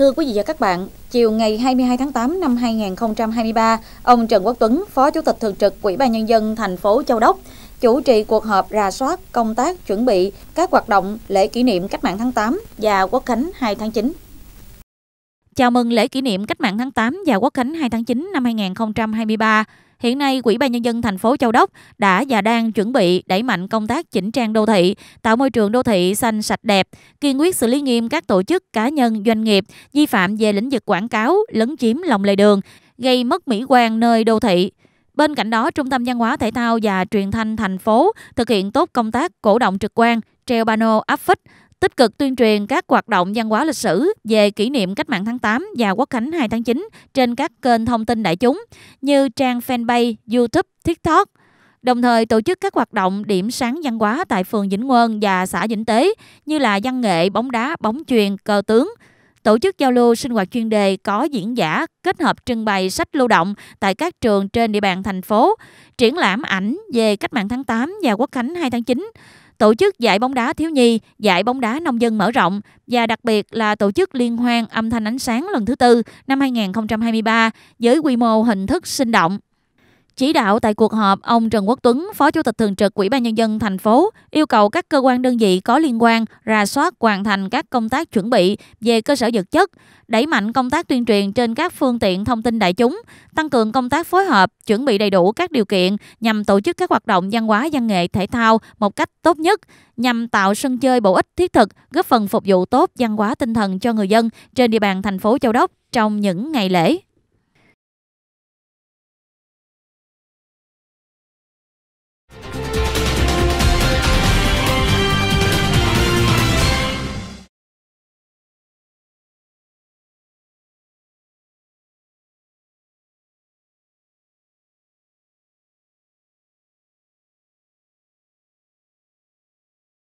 Thưa quý vị và các bạn, chiều ngày 22 tháng 8 năm 2023, ông Trần Quốc Tuấn, Phó Chủ tịch Thường trực Ủy ban Nhân dân thành phố Châu Đốc, chủ trì cuộc họp rà soát công tác chuẩn bị các hoạt động lễ kỷ niệm Cách mạng tháng 8 và Quốc khánh 2 tháng 9. Chào mừng lễ kỷ niệm Cách mạng tháng 8 và Quốc khánh 2 tháng 9 năm 2023. Hiện nay, quỹ ban nhân dân thành phố Châu Đốc đã và đang chuẩn bị đẩy mạnh công tác chỉnh trang đô thị, tạo môi trường đô thị xanh sạch đẹp, kiên quyết xử lý nghiêm các tổ chức cá nhân doanh nghiệp vi phạm về lĩnh vực quảng cáo, lấn chiếm lòng lề đường, gây mất mỹ quan nơi đô thị. Bên cạnh đó, Trung tâm Văn hóa Thể thao và Truyền thanh thành phố thực hiện tốt công tác cổ động trực quan, treo pano áp phích, tích cực tuyên truyền các hoạt động văn hóa lịch sử về kỷ niệm cách mạng tháng 8 và quốc khánh 2 tháng 9 trên các kênh thông tin đại chúng như trang fanpage, YouTube, TikTok. Đồng thời tổ chức các hoạt động điểm sáng văn hóa tại phường Vĩnh Quân và xã Vĩnh Tế như là văn nghệ, bóng đá, bóng truyền, cờ tướng, tổ chức giao lưu sinh hoạt chuyên đề có diễn giả kết hợp trưng bày sách lưu động tại các trường trên địa bàn thành phố, triển lãm ảnh về cách mạng tháng 8 và quốc khánh 2 tháng 9, tổ chức giải bóng đá thiếu nhi, giải bóng đá nông dân mở rộng và đặc biệt là tổ chức liên hoan âm thanh ánh sáng lần thứ tư năm 2023 với quy mô hình thức sinh động. Chỉ đạo tại cuộc họp, ông Trần Quốc Tuấn, Phó Chủ tịch Thường trực Ủy ban Nhân dân thành phố, yêu cầu các cơ quan đơn vị có liên quan ra soát hoàn thành các công tác chuẩn bị về cơ sở vật chất, đẩy mạnh công tác tuyên truyền trên các phương tiện thông tin đại chúng, tăng cường công tác phối hợp, chuẩn bị đầy đủ các điều kiện nhằm tổ chức các hoạt động văn hóa, văn nghệ, thể thao một cách tốt nhất, nhằm tạo sân chơi bổ ích thiết thực, góp phần phục vụ tốt văn hóa tinh thần cho người dân trên địa bàn thành phố Châu Đốc trong những ngày lễ.